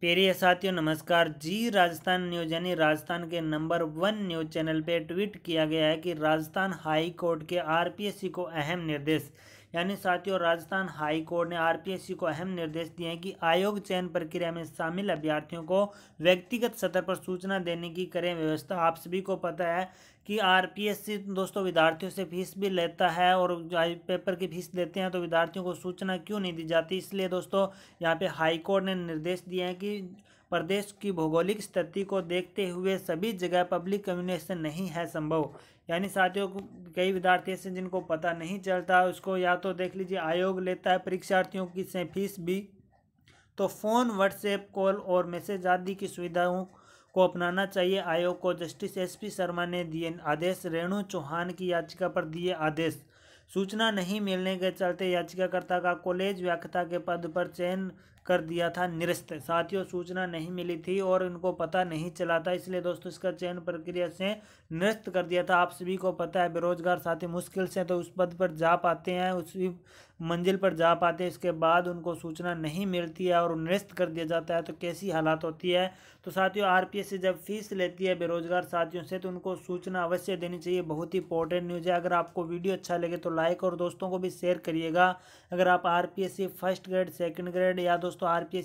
प्यारे साथियों नमस्कार जी राजस्थान न्यूज यानी राजस्थान के नंबर वन न्यूज चैनल पे ट्वीट किया गया है कि राजस्थान हाई कोर्ट के आरपीएससी को अहम निर्देश यानी साथियों राजस्थान हाई कोर्ट ने आरपीएससी को अहम निर्देश दिए हैं कि आयोग चयन प्रक्रिया में शामिल अभ्यर्थियों को व्यक्तिगत स्तर पर सूचना देने की करें व्यवस्था आप सभी को पता है कि आरपीएससी दोस्तों विद्यार्थियों से फीस भी लेता है और पेपर की फीस लेते हैं तो विद्यार्थियों को सूचना क्यों नहीं दी जाती इसलिए दोस्तों यहाँ पर हाईकोर्ट ने निर्देश दिए हैं कि प्रदेश की भौगोलिक स्थिति को देखते हुए सभी जगह पब्लिक कम्युनिकेशन नहीं है संभव यानी साथियों को कई विद्यार्थी ऐसे जिनको पता नहीं चलता उसको या तो देख लीजिए आयोग लेता है परीक्षार्थियों की से फीस भी तो फ़ोन व्हाट्सएप कॉल और मैसेज आदि की सुविधाओं को अपनाना चाहिए आयोग को जस्टिस एसपी शर्मा ने दिए आदेश रेणु चौहान की याचिका पर दिए आदेश सूचना नहीं मिलने के चलते याचिकाकर्ता का कॉलेज व्याख्या के पद पर चयन कर दिया था निरस्त साथियों सूचना नहीं मिली थी और इनको पता नहीं चला था इसलिए दोस्तों इसका चयन प्रक्रिया से निरस्त कर दिया था आप सभी को पता है बेरोजगार साथी मुश्किल से तो उस पद पर जा पाते हैं उस मंजिल पर जा पाते इसके बाद उनको सूचना नहीं मिलती है और निरस्त कर दिया जाता है तो कैसी हालात होती है तो साथियों आर से जब फीस लेती है बेरोजगार साथियों से तो उनको सूचना अवश्य देनी चाहिए बहुत ही इंपॉर्टेंट न्यूज़ है अगर आपको वीडियो अच्छा लगे तो लाइक और दोस्तों को भी शेयर करिएगा अगर आप R first grade second grade या दोस्तों R P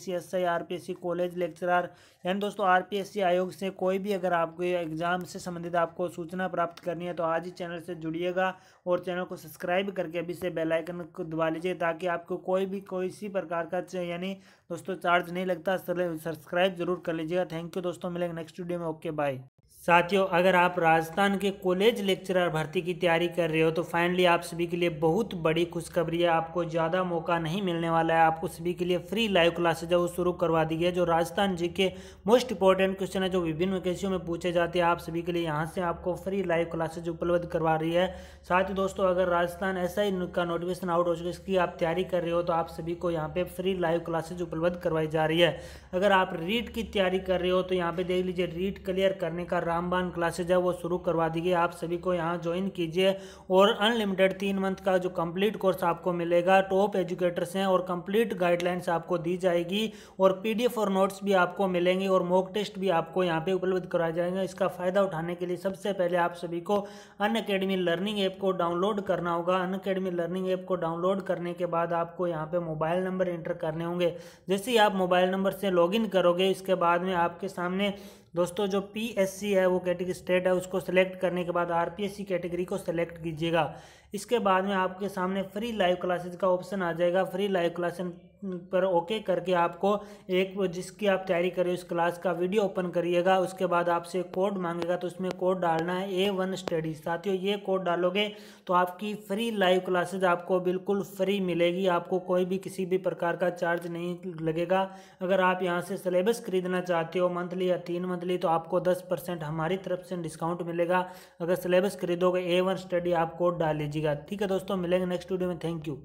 S college lecturer यानी दोस्तों आर आयोग से कोई भी अगर आपको एग्ज़ाम से संबंधित आपको सूचना प्राप्त करनी है तो आज ही चैनल से जुड़िएगा और चैनल को सब्सक्राइब करके अभी से बेलाइकन को दबा लीजिए ताकि आपको कोई भी कोई सी प्रकार का यानी दोस्तों चार्ज नहीं लगता सब्सक्राइब जरूर कर लीजिएगा थैंक यू दोस्तों मिलेंगे नेक्स्ट वीडियो में ओके बाय साथियों अगर आप राजस्थान के कॉलेज लेक्चरर भर्ती की तैयारी कर रहे हो तो फाइनली आप सभी के लिए बहुत बड़ी खुशखबरी है आपको ज़्यादा मौका नहीं मिलने वाला है आपको सभी के लिए फ्री लाइव क्लासेज है वो शुरू करवा दी गई है जो राजस्थान जी के मोस्ट इंपॉर्टेंट क्वेश्चन है जो विभिन्न वैकेशियों में पूछे जाते हैं आप सभी के लिए यहाँ से आपको फ्री लाइव क्लासेज उपलब्ध करवा रही है साथ ही दोस्तों अगर राजस्थान ऐसा ही का नोटिफिकेशन आउट हो चुका इसकी आप तैयारी कर रहे हो तो आप सभी को यहाँ पर फ्री लाइव क्लासेज उपलब्ध करवाई जा रही है अगर आप रीट की तैयारी कर रहे हो तो यहाँ पर देख लीजिए रीट क्लियर करने का रामबान क्लासेज है वो शुरू करवा दी गई आप सभी को यहाँ ज्वाइन कीजिए और अनलिमिटेड तीन मंथ का जो कंप्लीट कोर्स आपको मिलेगा टॉप एजुकेटर्स हैं और कंप्लीट गाइडलाइंस आपको दी जाएगी और पीडीएफ और नोट्स भी आपको मिलेंगे और मॉक टेस्ट भी आपको यहाँ पे उपलब्ध कराए जाएंगे इसका फ़ायदा उठाने के लिए सबसे पहले आप सभी को अन अकेडमी लर्निंग ऐप को डाउनलोड करना होगा अन अकेडमी लर्निंग ऐप को डाउनलोड करने के बाद आपको यहाँ पे मोबाइल नंबर एंटर करने होंगे जैसे ही आप मोबाइल नंबर से लॉगिन करोगे इसके बाद में आपके सामने दोस्तों जो पी है वो कैटेगरी स्टेट है उसको सेलेक्ट करने के बाद आर कैटेगरी को सेलेक्ट कीजिएगा इसके बाद में आपके सामने फ्री लाइव क्लासेज का ऑप्शन आ जाएगा फ्री लाइव क्लासेज पर ओके करके आपको एक जिसकी आप तैयारी करें उस क्लास का वीडियो ओपन करिएगा उसके बाद आपसे कोड मांगेगा तो उसमें कोड डालना है ए वन स्टडी साथियों ये कोड डालोगे तो आपकी फ्री लाइव क्लासेज आपको बिल्कुल फ्री मिलेगी आपको कोई भी किसी भी प्रकार का चार्ज नहीं लगेगा अगर आप यहाँ से सिलेबस खरीदना चाहते हो मंथली या तीन मंथली तो आपको दस परसेंट हमारी तरफ से डिस्काउंट मिलेगा अगर सिलेबस खरीदोगे ए वन स्टडी आप कोड डाल लीजिए कीजिएगा ठीक है दोस्तों मिलेंगे नेक्स्ट वीडियो में थैंक यू